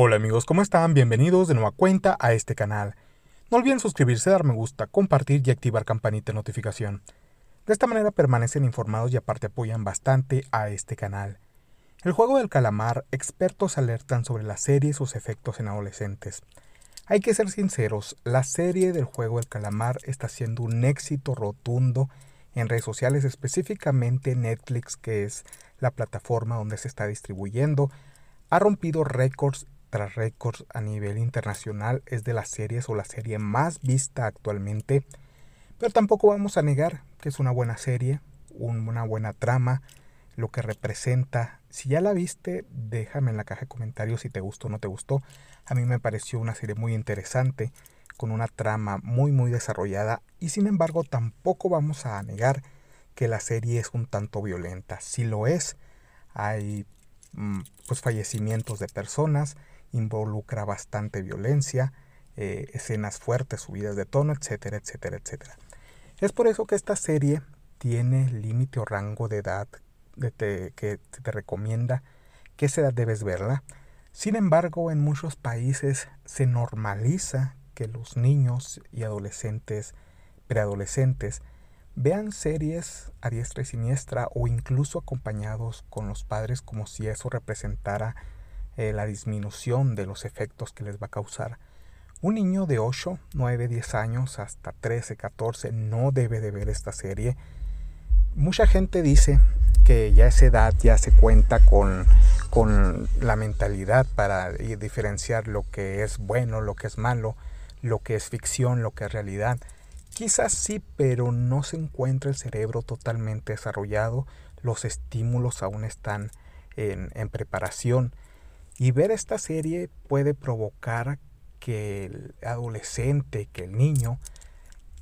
Hola amigos, ¿cómo están? Bienvenidos de nueva cuenta a este canal. No olviden suscribirse, dar me gusta, compartir y activar campanita de notificación. De esta manera permanecen informados y aparte apoyan bastante a este canal. El juego del calamar, expertos alertan sobre la serie y sus efectos en adolescentes. Hay que ser sinceros, la serie del juego del calamar está siendo un éxito rotundo en redes sociales, específicamente Netflix, que es la plataforma donde se está distribuyendo, ha rompido récords tras récords a nivel internacional, es de las series o la serie más vista actualmente, pero tampoco vamos a negar que es una buena serie, una buena trama, lo que representa. Si ya la viste, déjame en la caja de comentarios si te gustó o no te gustó. A mí me pareció una serie muy interesante, con una trama muy muy desarrollada y sin embargo tampoco vamos a negar que la serie es un tanto violenta. Si lo es, hay Mm, pues, fallecimientos de personas, involucra bastante violencia, eh, escenas fuertes, subidas de tono, etcétera, etcétera, etcétera. Es por eso que esta serie tiene límite o rango de edad que te recomienda qué edad debes verla. Sin embargo, en muchos países se normaliza que los niños y adolescentes, preadolescentes, Vean series a diestra y siniestra o incluso acompañados con los padres como si eso representara eh, la disminución de los efectos que les va a causar. Un niño de 8, 9, 10 años hasta 13, 14 no debe de ver esta serie. Mucha gente dice que ya a esa edad ya se cuenta con, con la mentalidad para eh, diferenciar lo que es bueno, lo que es malo, lo que es ficción, lo que es realidad. Quizás sí, pero no se encuentra el cerebro totalmente desarrollado, los estímulos aún están en, en preparación. Y ver esta serie puede provocar que el adolescente, que el niño,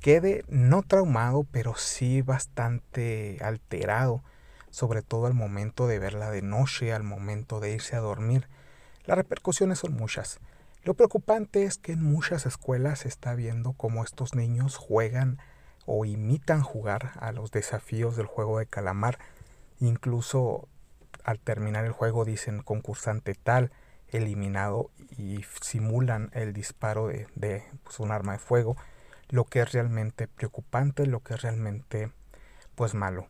quede no traumado, pero sí bastante alterado, sobre todo al momento de verla de noche, al momento de irse a dormir. Las repercusiones son muchas. Lo preocupante es que en muchas escuelas se está viendo cómo estos niños juegan o imitan jugar a los desafíos del juego de calamar. Incluso al terminar el juego dicen concursante tal, eliminado y simulan el disparo de, pues, un arma de fuego. Lo que es realmente preocupante, lo que es realmente pues malo.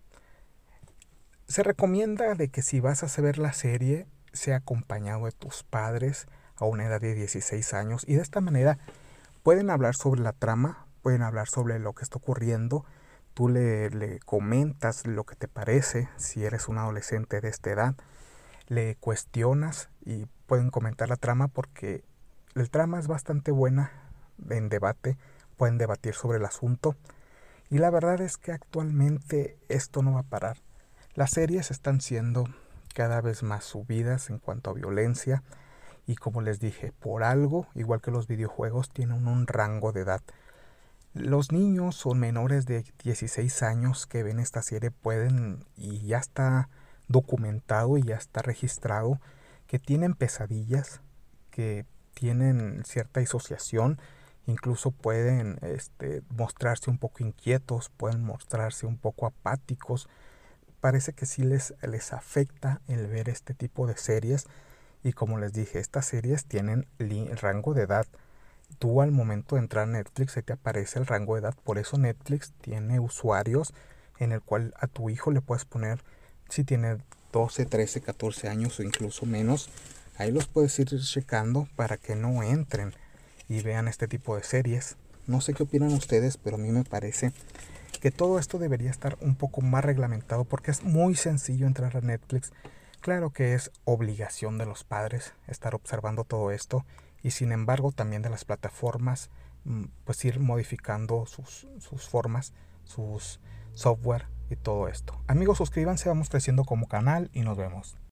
Se recomienda de que si vas a ver la serie sea acompañado de tus padres, a una edad de 16 años y de esta manera pueden hablar sobre la trama, pueden hablar sobre lo que está ocurriendo, tú le, comentas lo que te parece si eres un adolescente de esta edad, le cuestionas y pueden comentar la trama porque el trama es bastante buena en debate, pueden debatir sobre el asunto y la verdad es que actualmente esto no va a parar. Las series están siendo cada vez más subidas en cuanto a violencia, y como les dije, por algo, igual que los videojuegos, tienen un rango de edad. Los niños son menores de 16 años que ven esta serie pueden, y ya está documentado y ya está registrado, que tienen pesadillas, que tienen cierta disociación, incluso pueden este, mostrarse un poco inquietos, pueden mostrarse un poco apáticos. Parece que sí les, les afecta el ver este tipo de series y como les dije, estas series tienen rango de edad. Tú al momento de entrar a Netflix se te aparece el rango de edad. Por eso Netflix tiene usuarios en el cual a tu hijo le puedes poner si tiene 12, 13, 14 años o incluso menos. Ahí los puedes ir checando para que no entren y vean este tipo de series. No sé qué opinan ustedes, pero a mí me parece que todo esto debería estar un poco más reglamentado porque es muy sencillo entrar a Netflix Claro que es obligación de los padres estar observando todo esto y sin embargo también de las plataformas mm, pues ir modificando sus, formas, sus software y todo esto. Amigos, suscríbanse, vamos creciendo como canal y nos vemos.